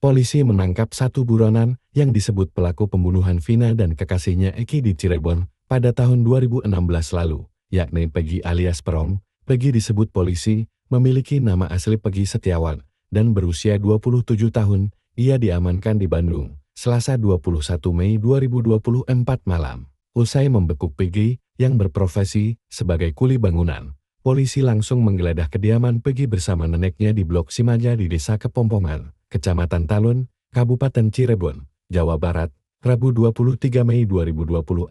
polisi menangkap satu buronan yang disebut pelaku pembunuhan Vina dan kekasihnya Eki di Cirebon pada tahun 2016 lalu, yakni Peggy alias Perom. Peggy disebut polisi, memiliki nama asli Peggy Setiawan, dan berusia 27 tahun, ia diamankan di Bandung, Selasa 21 Mei 2024 malam. Usai membekuk Peggy, yang berprofesi sebagai kuli bangunan, polisi langsung menggeledah kediaman Peggy bersama neneknya di Blok Simaja di Desa Kepompongan, Kecamatan Talun, Kabupaten Cirebon, Jawa Barat, Rabu 23 Mei 2024,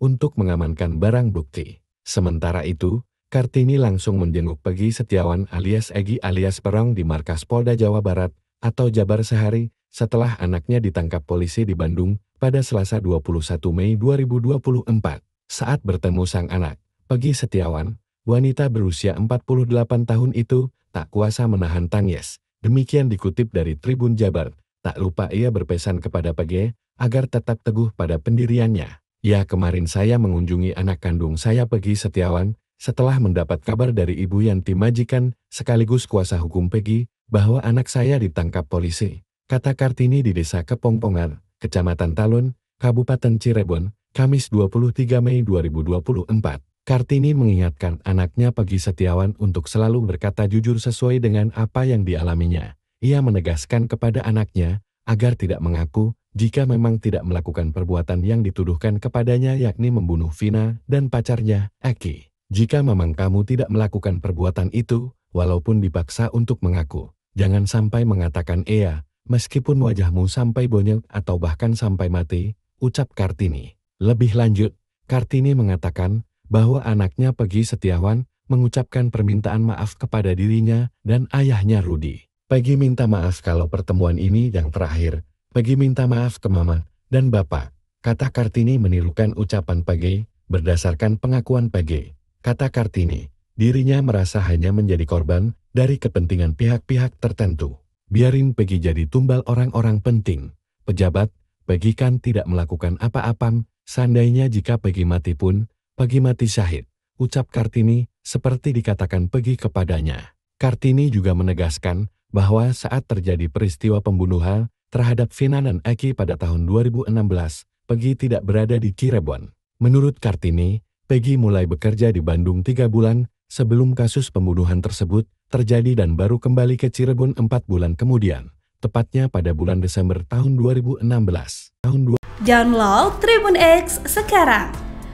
untuk mengamankan barang bukti. Sementara itu, Kartini langsung menjenguk Pegi Setiawan alias Egi alias Perong di markas Polda Jawa Barat atau Jabar sehari setelah anaknya ditangkap polisi di Bandung pada Selasa 21 Mei 2024. Saat bertemu sang anak, Pegi Setiawan, wanita berusia 48 tahun itu, tak kuasa menahan tangis Demikian dikutip dari Tribun Jabar. Tak lupa ia berpesan kepada PG agar tetap teguh pada pendiriannya. Ya kemarin saya mengunjungi anak kandung saya Pegi Setiawan, setelah mendapat kabar dari ibu Yanti Majikan, sekaligus kuasa hukum Pegi, bahwa anak saya ditangkap polisi. Kata Kartini di desa Kepongpongan, Kecamatan Talun, Kabupaten Cirebon, Kamis 23 Mei 2024. Kartini mengingatkan anaknya Pagi Setiawan untuk selalu berkata jujur sesuai dengan apa yang dialaminya. Ia menegaskan kepada anaknya agar tidak mengaku jika memang tidak melakukan perbuatan yang dituduhkan kepadanya yakni membunuh Vina dan pacarnya, Eki. Jika memang kamu tidak melakukan perbuatan itu, walaupun dipaksa untuk mengaku, jangan sampai mengatakan ea, iya, meskipun wajahmu sampai bonyok atau bahkan sampai mati, ucap Kartini. Lebih lanjut, Kartini mengatakan bahwa anaknya Peggy Setiawan mengucapkan permintaan maaf kepada dirinya dan ayahnya Rudi. Peggy minta maaf kalau pertemuan ini yang terakhir. Peggy minta maaf ke mama dan bapak. Kata Kartini menirukan ucapan Peggy berdasarkan pengakuan Peggy. Kata Kartini, dirinya merasa hanya menjadi korban dari kepentingan pihak-pihak tertentu. Biarin Peggy jadi tumbal orang-orang penting. Pejabat, Peggy kan tidak melakukan apa-apa, seandainya jika Peggy mati pun, Pagi mati syahid, ucap Kartini, seperti dikatakan Pegi kepadanya. Kartini juga menegaskan bahwa saat terjadi peristiwa pembunuhan terhadap Vina dan Eki pada tahun 2016, Peggy tidak berada di Cirebon. Menurut Kartini, Pegi mulai bekerja di Bandung tiga bulan sebelum kasus pembunuhan tersebut terjadi dan baru kembali ke Cirebon empat bulan kemudian, tepatnya pada bulan Desember tahun 2016. Tahun 2016. Download Tribun X sekarang